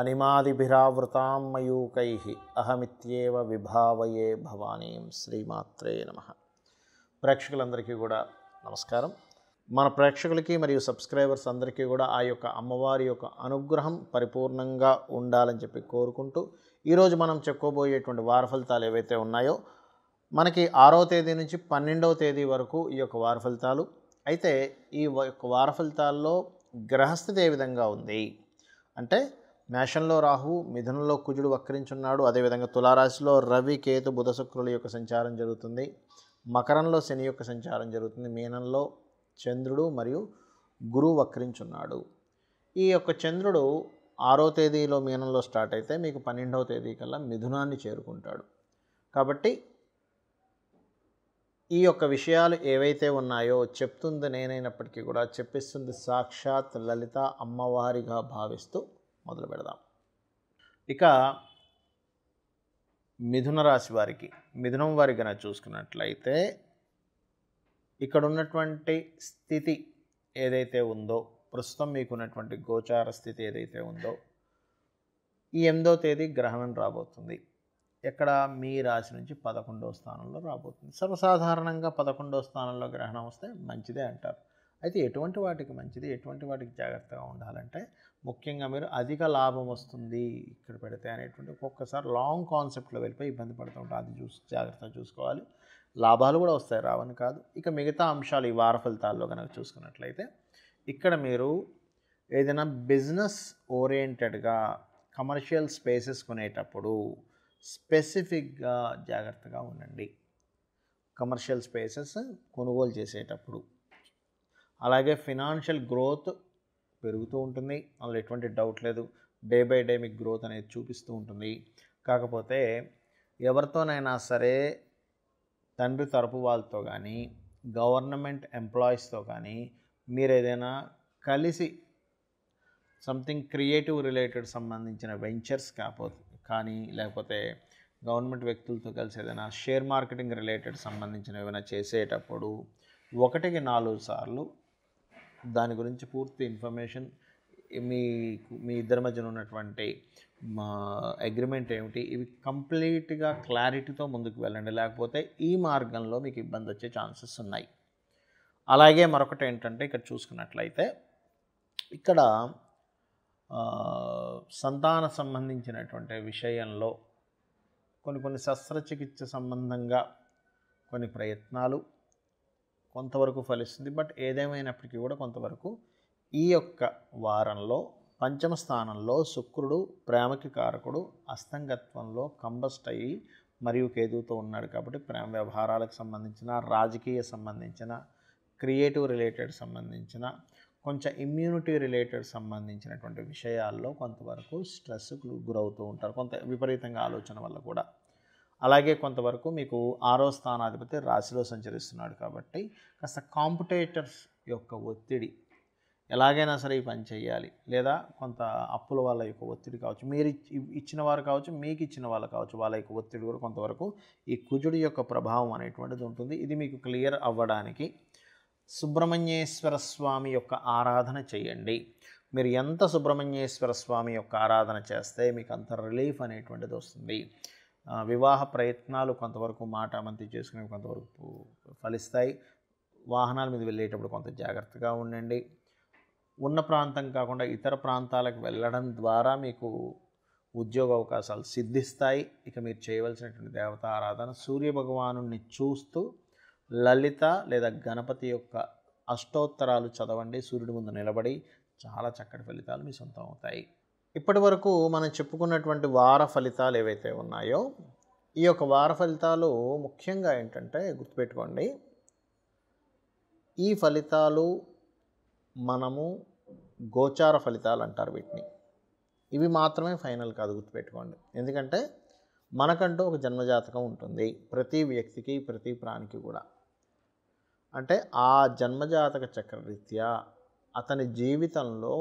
అనిమాదిభిరావృతాం మయూకై అహమిత్యేవ విభావయే భవానీం శ్రీమాత్రే నమ ప్రేక్షకులందరికీ కూడా నమస్కారం మన ప్రేక్షకులకి మరియు సబ్స్క్రైబర్స్ అందరికీ కూడా ఆ యొక్క అమ్మవారి యొక్క అనుగ్రహం పరిపూర్ణంగా ఉండాలని చెప్పి కోరుకుంటూ ఈరోజు మనం చెప్పుకోబోయేటువంటి వారఫలితాలు ఏవైతే ఉన్నాయో మనకి ఆరో తేదీ నుంచి పన్నెండవ తేదీ వరకు ఈ యొక్క వారఫలితాలు అయితే ఈ యొక్క వారఫలితాల్లో గ్రహస్థితి ఏ విధంగా ఉంది అంటే మేషంలో రాహు మిథునంలో కుజుడు వక్రించున్నాడు అదేవిధంగా తులారాశిలో రవి కేతు బుధ శుక్రుల యొక్క సంచారం జరుగుతుంది మకరంలో శని యొక్క సంచారం జరుగుతుంది మీనంలో చంద్రుడు మరియు గురువు వక్రించున్నాడు ఈ యొక్క చంద్రుడు ఆరో తేదీలో మీనంలో స్టార్ట్ అయితే మీకు పన్నెండవ తేదీ కల్లా మిథునాన్ని చేరుకుంటాడు కాబట్టి ఈ యొక్క విషయాలు ఏవైతే ఉన్నాయో చెప్తుంది నేనైనప్పటికీ కూడా చెప్పిస్తుంది సాక్షాత్ లలిత అమ్మవారిగా భావిస్తూ మొదలు పెడదాం ఇక మిథున రాశి వారికి మిథునం వారి కనుక చూసుకున్నట్లయితే ఇక్కడ ఉన్నటువంటి స్థితి ఏదైతే ఉందో ప్రస్తుతం మీకున్నటువంటి గోచార స్థితి ఏదైతే ఉందో ఈ ఎనిమిదో తేదీ గ్రహణం రాబోతుంది ఎక్కడ మీ రాశి నుంచి పదకొండవ స్థానంలో రాబోతుంది సర్వసాధారణంగా పదకొండవ స్థానంలో గ్రహణం వస్తే మంచిదే అంటారు అయితే ఎటువంటి వాటికి మంచిది ఎటువంటి వాటికి జాగ్రత్తగా ఉండాలంటే ముఖ్యంగా మీరు అధిక లాభం వస్తుంది ఇక్కడ పెడితే అనేటువంటి ఒక్కొక్కసారి లాంగ్ కాన్సెప్ట్లో వెళ్ళిపోయి ఇబ్బంది పడుతూ ఉంటాం అది చూసి జాగ్రత్తగా చూసుకోవాలి లాభాలు కూడా వస్తాయి రావని కాదు ఇక మిగతా అంశాలు ఈ వార ఫలితాల్లో కనుక చూసుకున్నట్లయితే ఇక్కడ మీరు ఏదైనా బిజినెస్ ఓరియంటెడ్గా కమర్షియల్ స్పేసెస్ కొనేటప్పుడు స్పెసిఫిక్గా జాగ్రత్తగా ఉండండి కమర్షియల్ స్పేసెస్ కొనుగోలు చేసేటప్పుడు అలాగే ఫినాన్షియల్ గ్రోత్ పెరుగుతూ ఉంటుంది అందులో ఎటువంటి డౌట్ లేదు డే బై డే మీకు గ్రోత్ అనేది చూపిస్తూ ఉంటుంది కాకపోతే ఎవరితోనైనా సరే తండ్రి తరపు వాళ్ళతో కానీ గవర్నమెంట్ ఎంప్లాయీస్తో కానీ మీరు ఏదైనా కలిసి సంథింగ్ క్రియేటివ్ రిలేటెడ్ సంబంధించిన వెంచర్స్ కాకపోతే కానీ లేకపోతే గవర్నమెంట్ వ్యక్తులతో కలిసి ఏదైనా షేర్ మార్కెటింగ్ రిలేటెడ్ సంబంధించిన ఏమైనా చేసేటప్పుడు ఒకటికి నాలుగు సార్లు దాని గురించి పూర్తి ఇన్ఫర్మేషన్ మీ మీ ఇద్దరి మధ్యన ఉన్నటువంటి మా అగ్రిమెంట్ ఏమిటి ఇవి కంప్లీట్గా క్లారిటీతో ముందుకు వెళ్ళండి లేకపోతే ఈ మార్గంలో మీకు ఇబ్బంది వచ్చే ఛాన్సెస్ ఉన్నాయి అలాగే మరొకటి ఏంటంటే ఇక్కడ చూసుకున్నట్లయితే ఇక్కడ సంతాన సంబంధించినటువంటి విషయంలో కొన్ని కొన్ని శస్త్రచికిత్స సంబంధంగా కొన్ని ప్రయత్నాలు కొంతవరకు ఫలిస్తుంది బట్ ఏదేమైనప్పటికీ కూడా కొంతవరకు ఈ యొక్క వారంలో పంచమ స్థానంలో శుక్రుడు ప్రేమకి కారకుడు అస్తంగత్వంలో కంబస్ట్ అయ్యి మరియు కేతువుతో ఉన్నాడు కాబట్టి ప్రేమ వ్యవహారాలకు సంబంధించిన రాజకీయ సంబంధించిన క్రియేటివ్ రిలేటెడ్ సంబంధించిన కొంచెం ఇమ్యూనిటీ రిలేటెడ్ సంబంధించినటువంటి విషయాల్లో కొంతవరకు స్ట్రెస్కు గురవుతూ ఉంటారు కొంత విపరీతంగా ఆలోచన వల్ల కూడా అలాగే కొంతవరకు మీకు ఆరో స్థానాధిపతి రాశిలో సంచరిస్తున్నాడు కాబట్టి కాస్త కాంపిటేటర్స్ యొక్క ఒత్తిడి ఎలాగైనా సరే ఈ పని చేయాలి లేదా కొంత అప్పుల వాళ్ళ యొక్క ఒత్తిడి కావచ్చు మీరు ఇచ్చిన వారు కావచ్చు మీకు ఇచ్చిన వాళ్ళు కావచ్చు వాళ్ళ యొక్క ఒత్తిడి కూడా కొంతవరకు ఈ కుజుడి యొక్క ప్రభావం అనేటువంటిది ఉంటుంది ఇది మీకు క్లియర్ అవ్వడానికి సుబ్రహ్మణ్యేశ్వర స్వామి యొక్క ఆరాధన చేయండి మీరు ఎంత సుబ్రహ్మణ్యేశ్వర స్వామి యొక్క ఆరాధన చేస్తే మీకు అంత రిలీఫ్ అనేటువంటిది వస్తుంది వివాహ ప్రయత్నాలు కొంతవరకు మాట మంతి చేసుకునే కొంతవరకు ఫలిస్తాయి వాహనాల మీద వెళ్ళేటప్పుడు కొంత జాగ్రత్తగా ఉండండి ఉన్న ప్రాంతం కాకుండా ఇతర ప్రాంతాలకు వెళ్ళడం ద్వారా మీకు ఉద్యోగ అవకాశాలు సిద్ధిస్తాయి ఇక మీరు చేయవలసినటువంటి దేవత ఆరాధన సూర్యభగవాను చూస్తూ లలిత లేదా గణపతి యొక్క అష్టోత్తరాలు చదవండి సూర్యుడి ముందు నిలబడి చాలా చక్కటి ఫలితాలు మీ సొంతం అవుతాయి ఇప్పటి వరకు మనం చెప్పుకున్నటువంటి వార ఫలితాలు ఏవైతే ఉన్నాయో ఈ యొక్క వార ఫలితాలు ముఖ్యంగా ఏంటంటే గుర్తుపెట్టుకోండి ఈ ఫలితాలు మనము గోచార ఫలితాలు అంటారు వీటిని ఇవి మాత్రమే ఫైనల్ కాదు గుర్తుపెట్టుకోండి ఎందుకంటే మనకంటూ ఒక జన్మజాతకం ఉంటుంది ప్రతి వ్యక్తికి ప్రతి ప్రాణికి కూడా అంటే ఆ జన్మజాతక చక్రరీత్యా అతని జీవితంలో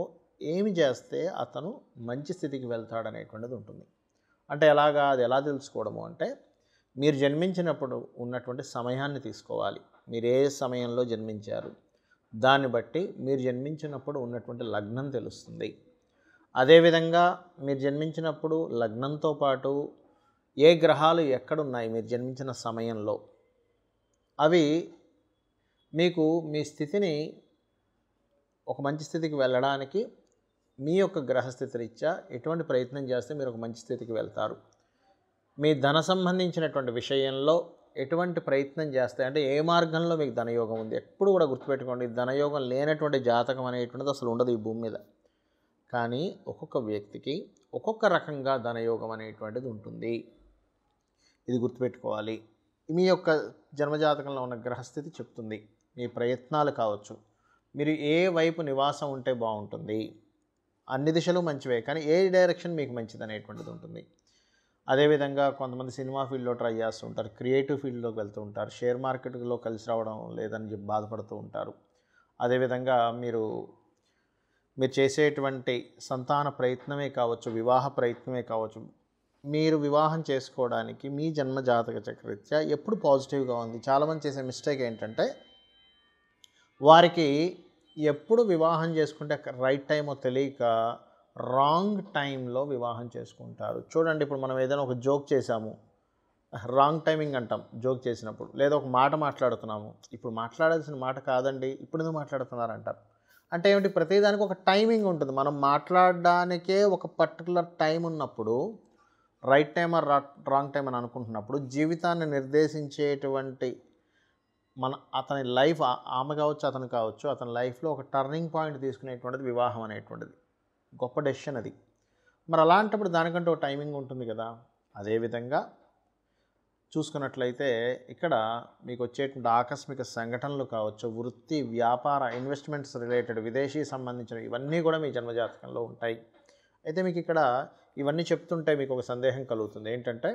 ఏమి చేస్తే అతను మంచి స్థితికి వెళ్తాడనేటువంటిది ఉంటుంది అంటే ఎలాగా అది ఎలా తెలుసుకోవడము అంటే మీరు జన్మించినప్పుడు ఉన్నటువంటి సమయాన్ని తీసుకోవాలి మీరు ఏ సమయంలో జన్మించారు దాన్ని బట్టి మీరు జన్మించినప్పుడు ఉన్నటువంటి లగ్నం తెలుస్తుంది అదేవిధంగా మీరు జన్మించినప్పుడు లగ్నంతో పాటు ఏ గ్రహాలు ఎక్కడున్నాయి మీరు జన్మించిన సమయంలో అవి మీకు మీ స్థితిని ఒక మంచి స్థితికి వెళ్ళడానికి మీ యొక్క గ్రహస్థితి రీత్యా ఎటువంటి ప్రయత్నం చేస్తే మీరు ఒక మంచి స్థితికి వెళ్తారు మీ ధన సంబంధించినటువంటి విషయంలో ఎటువంటి ప్రయత్నం చేస్తే అంటే ఏ మార్గంలో మీకు ధనయోగం ఉంది ఎప్పుడు కూడా గుర్తుపెట్టుకోండి ధనయోగం లేనటువంటి జాతకం అనేటువంటిది అసలు ఉండదు ఈ భూమి మీద కానీ ఒక్కొక్క వ్యక్తికి ఒక్కొక్క రకంగా ధనయోగం అనేటువంటిది ఉంటుంది ఇది గుర్తుపెట్టుకోవాలి మీ యొక్క జన్మజాతకంలో ఉన్న గ్రహస్థితి చెప్తుంది మీ ప్రయత్నాలు కావచ్చు మీరు ఏ వైపు నివాసం ఉంటే బాగుంటుంది అన్ని దిశలు మంచివే కానీ ఏ డైరెక్షన్ మీకు మంచిది అనేటువంటిది ఉంటుంది అదేవిధంగా కొంతమంది సినిమా ఫీల్డ్లో ట్రై చేస్తూ ఉంటారు క్రియేటివ్ ఫీల్డ్లోకి వెళ్తూ ఉంటారు షేర్ మార్కెట్లో కలిసి రావడం లేదని చెప్పి బాధపడుతూ ఉంటారు అదేవిధంగా మీరు మీరు చేసేటువంటి సంతాన ప్రయత్నమే కావచ్చు వివాహ ప్రయత్నమే కావచ్చు మీరు వివాహం చేసుకోవడానికి మీ జన్మ జాతక చక్రరీత్యా ఎప్పుడు పాజిటివ్గా ఉంది చాలామంది చేసే మిస్టేక్ ఏంటంటే వారికి ఎప్పుడు వివాహం చేసుకుంటే రైట్ టైమో తెలియక రాంగ్ టైంలో వివాహం చేసుకుంటారు చూడండి ఇప్పుడు మనం ఏదైనా ఒక జోక్ చేసాము రాంగ్ టైమింగ్ అంటాం జోక్ చేసినప్పుడు లేదా ఒక మాట మాట్లాడుతున్నాము ఇప్పుడు మాట్లాడాల్సిన మాట కాదండి ఇప్పుడు ఎందుకు మాట్లాడుతున్నారు అంటారు అంటే ఏమిటి ప్రతిదానికి ఒక టైమింగ్ ఉంటుంది మనం మాట్లాడడానికే ఒక పర్టికులర్ టైం ఉన్నప్పుడు right time or wrong time అని అనుకుంటున్నప్పుడు జీవితాన్ని నిర్దేశించేటువంటి మన అతని లైఫ్ ఆమె కావచ్చు అతను కావచ్చు అతని లైఫ్లో ఒక టర్నింగ్ పాయింట్ తీసుకునేటువంటిది వివాహం అనేటువంటిది గొప్ప డెసిషన్ అది మరి అలాంటప్పుడు దానికంటే ఒక టైమింగ్ ఉంటుంది కదా అదేవిధంగా చూసుకున్నట్లయితే ఇక్కడ మీకు వచ్చేటువంటి ఆకస్మిక సంఘటనలు కావచ్చు వృత్తి వ్యాపార ఇన్వెస్ట్మెంట్స్ రిలేటెడ్ విదేశీ సంబంధించిన ఇవన్నీ కూడా మీ జన్మజాతకంలో ఉంటాయి అయితే మీకు ఇక్కడ ఇవన్నీ చెప్తుంటే మీకు ఒక సందేహం కలుగుతుంది ఏంటంటే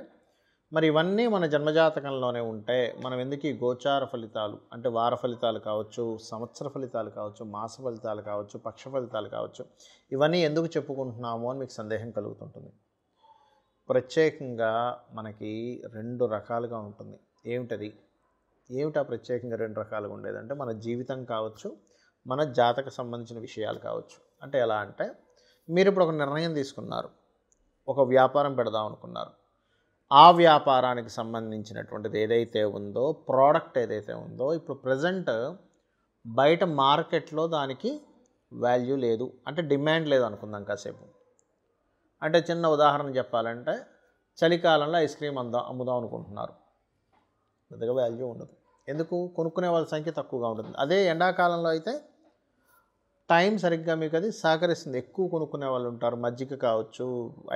మరి ఇవన్నీ మన జన్మజాతకంలోనే ఉంటే మనం ఎందుకు ఈ గోచార ఫలితాలు అంటే వార ఫలితాలు కావచ్చు సంవత్సర ఫలితాలు కావచ్చు మాస ఫలితాలు కావచ్చు పక్ష ఫలితాలు కావచ్చు ఇవన్నీ ఎందుకు చెప్పుకుంటున్నాము అని మీకు సందేహం కలుగుతుంటుంది ప్రత్యేకంగా మనకి రెండు రకాలుగా ఉంటుంది ఏమిటది ఏమిటా ప్రత్యేకంగా రెండు రకాలుగా ఉండేది అంటే మన జీవితం కావచ్చు మన జాతక సంబంధించిన విషయాలు కావచ్చు అంటే ఎలా అంటే మీరు ఇప్పుడు ఒక నిర్ణయం తీసుకున్నారు ఒక వ్యాపారం పెడదాం అనుకున్నారు ఆ వ్యాపారానికి సంబంధించినటువంటిది ఏదైతే ఉందో ప్రోడక్ట్ ఏదైతే ఉందో ఇప్పుడు ప్రజెంట్ బయట మార్కెట్లో దానికి వాల్యూ లేదు అంటే డిమాండ్ లేదు అనుకుందాం కాసేపు అంటే చిన్న ఉదాహరణ చెప్పాలంటే చలికాలంలో ఐస్ క్రీమ్ అందా అమ్ముదాం అనుకుంటున్నారు పెద్దగా వాల్యూ ఉండదు ఎందుకు కొనుక్కునే వాళ్ళ సంఖ్య తక్కువగా ఉంటుంది అదే ఎండాకాలంలో అయితే టైం సరిగ్గా మీకు అది సహకరిస్తుంది ఎక్కువ కొనుక్కునే వాళ్ళు ఉంటారు మజ్జిగ కావచ్చు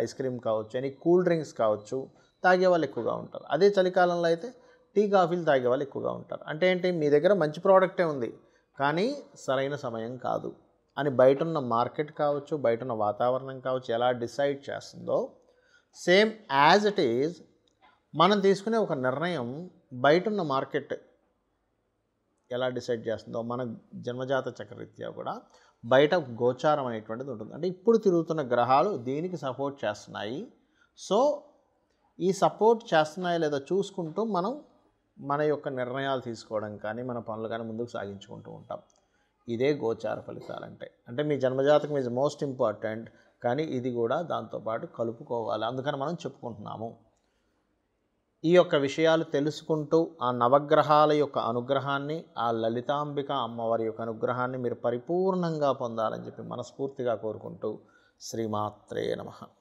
ఐస్ క్రీమ్ కావచ్చు అని కూల్ డ్రింక్స్ కావచ్చు తాగేవాళ్ళు ఎక్కువగా ఉంటారు అదే చలికాలంలో అయితే టీ కాఫీలు తాగేవాళ్ళు ఎక్కువగా ఉంటారు అంటే ఏంటి మీ దగ్గర మంచి ప్రోడక్టే ఉంది కానీ సరైన సమయం కాదు అని బయట ఉన్న మార్కెట్ కావచ్చు బయట ఉన్న వాతావరణం కావచ్చు ఎలా డిసైడ్ చేస్తుందో సేమ్ యాజ్ ఇట్ ఈజ్ మనం తీసుకునే ఒక నిర్ణయం బయట ఉన్న మార్కెట్ ఎలా డిసైడ్ చేస్తుందో మన జన్మజాత చక్రరీత్యా కూడా బయట గోచారం అనేటువంటిది ఉంటుంది అంటే ఇప్పుడు తిరుగుతున్న గ్రహాలు దీనికి సపోర్ట్ చేస్తున్నాయి సో ఈ సపోర్ట్ చేస్తున్నాయో లేదో చూసుకుంటూ మనం మన యొక్క నిర్ణయాలు తీసుకోవడం కానీ మన పనులు కానీ ముందుకు సాగించుకుంటూ ఉంటాం ఇదే గోచార ఫలితాలు అంటే అంటే మీ జన్మజాతకం ఈజ్ మోస్ట్ ఇంపార్టెంట్ కానీ ఇది కూడా దాంతోపాటు కలుపుకోవాలి అందుకని మనం చెప్పుకుంటున్నాము ఈ యొక్క విషయాలు తెలుసుకుంటూ ఆ నవగ్రహాల యొక్క అనుగ్రహాన్ని ఆ లలితాంబిక అమ్మవారి యొక్క అనుగ్రహాన్ని మీరు పరిపూర్ణంగా పొందాలని చెప్పి మనస్ఫూర్తిగా కోరుకుంటూ శ్రీమాత్రే నమ